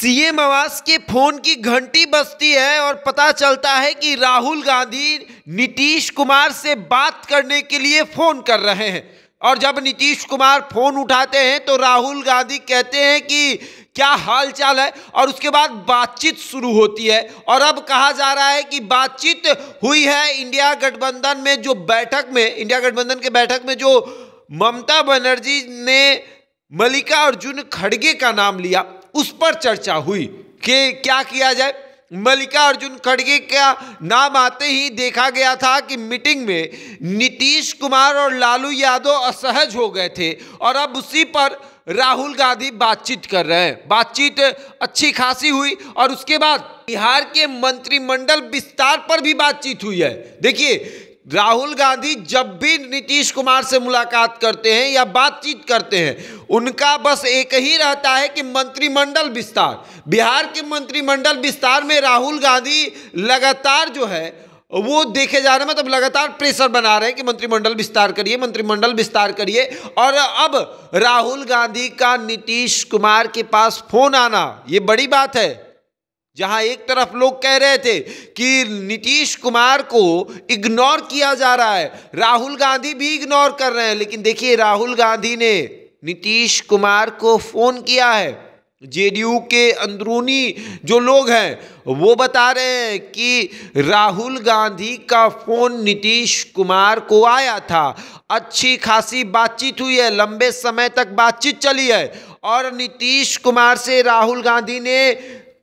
CM आवास के phone की घंटी बजती है और पता चलता है कि राहुल गांधी नीतीश कुमार से बात करने के लिए फ़ोन कर रहे हैं और जब नीतीश कुमार फ़ोन उठाते हैं तो राहुल गांधी कहते हैं कि क्या हाल चाल है और उसके बाद बातचीत शुरू होती है और अब कहा जा रहा है कि बातचीत हुई है इंडिया गठबंधन में जो बैठक में इंडिया गठबंधन के बैठक में जो ममता बनर्जी ने मल्लिका अर्जुन खड़गे का नाम लिया उस पर चर्चा हुई कि क्या किया जाए अर्जुन खड़गे का नाम आते ही देखा गया था कि मीटिंग में नीतीश कुमार और लालू यादव असहज हो गए थे और अब उसी पर राहुल गांधी बातचीत कर रहे हैं बातचीत अच्छी खासी हुई और उसके बाद बिहार के मंत्रिमंडल विस्तार पर भी बातचीत हुई है देखिए राहुल गांधी जब भी नीतीश कुमार से मुलाकात करते हैं या बातचीत करते हैं उनका बस एक ही रहता है कि मंत्रिमंडल विस्तार बिहार के मंत्रिमंडल विस्तार में राहुल गांधी लगातार जो है वो देखे जा रहे हैं मतलब लगातार प्रेशर बना रहे हैं कि मंत्रिमंडल विस्तार करिए मंत्रिमंडल विस्तार करिए और अब राहुल गांधी का नीतीश कुमार के पास फोन आना ये बड़ी बात है जहां एक तरफ लोग कह रहे थे कि नीतीश कुमार को इग्नोर किया जा रहा है राहुल गांधी भी इग्नोर कर रहे हैं लेकिन देखिए राहुल गांधी ने नीतीश कुमार को फ़ोन किया है जेडीयू के अंदरूनी जो लोग हैं वो बता रहे हैं कि राहुल गांधी का फ़ोन नीतीश कुमार को आया था अच्छी खासी बातचीत हुई है लंबे समय तक बातचीत चली है और नीतीश कुमार से राहुल गांधी ने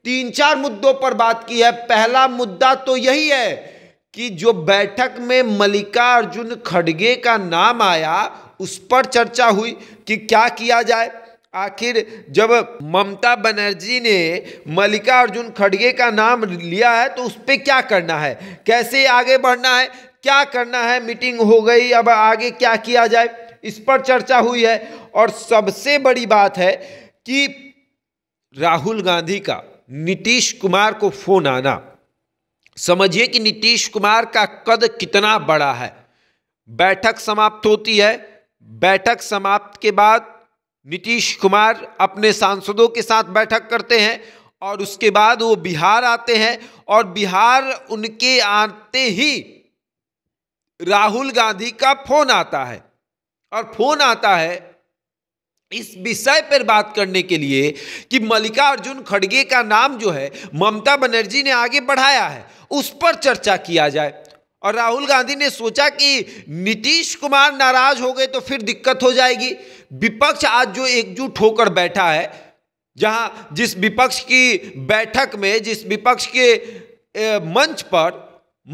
तीन चार मुद्दों पर बात की है पहला मुद्दा तो यही है कि जो बैठक में अर्जुन खड़गे का नाम आया उस पर चर्चा हुई कि क्या किया जाए आखिर जब ममता बनर्जी ने अर्जुन खड़गे का नाम लिया है तो उस पर क्या करना है कैसे आगे बढ़ना है क्या करना है मीटिंग हो गई अब आगे क्या किया जाए इस पर चर्चा हुई है और सबसे बड़ी बात है कि राहुल गांधी का नीतीश कुमार को फोन आना समझिए कि नीतीश कुमार का कद कितना बड़ा है बैठक समाप्त होती है बैठक समाप्त के बाद नीतीश कुमार अपने सांसदों के साथ बैठक करते हैं और उसके बाद वो बिहार आते हैं और बिहार उनके आते ही राहुल गांधी का फोन आता है और फोन आता है इस विषय पर बात करने के लिए कि मल्लिकार्जुन खड़गे का नाम जो है ममता बनर्जी ने आगे बढ़ाया है उस पर चर्चा किया जाए और राहुल गांधी ने सोचा कि नीतीश कुमार नाराज हो गए तो फिर दिक्कत हो जाएगी विपक्ष आज जो एकजुट होकर बैठा है जहां जिस विपक्ष की बैठक में जिस विपक्ष के मंच पर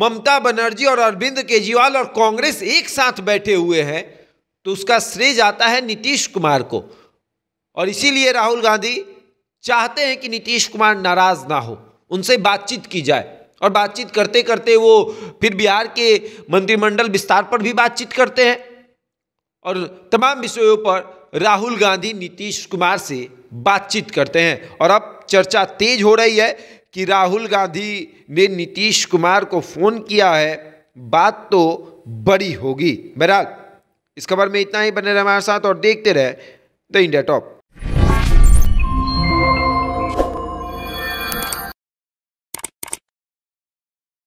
ममता बनर्जी और अरविंद केजरीवाल और कांग्रेस एक साथ बैठे हुए हैं तो उसका श्रेय जाता है नीतीश कुमार को और इसीलिए राहुल गांधी चाहते हैं कि नीतीश कुमार नाराज़ ना हो उनसे बातचीत की जाए और बातचीत करते करते वो फिर बिहार के मंत्रिमंडल विस्तार पर भी बातचीत करते हैं और तमाम विषयों पर राहुल गांधी नीतीश कुमार से बातचीत करते हैं और अब चर्चा तेज हो रही है कि राहुल गांधी ने नीतीश कुमार को फ़ोन किया है बात तो बड़ी होगी बहरा इस खबर में इतना ही बने रहे हमारे साथ और देखते रहे द इंडिया टॉप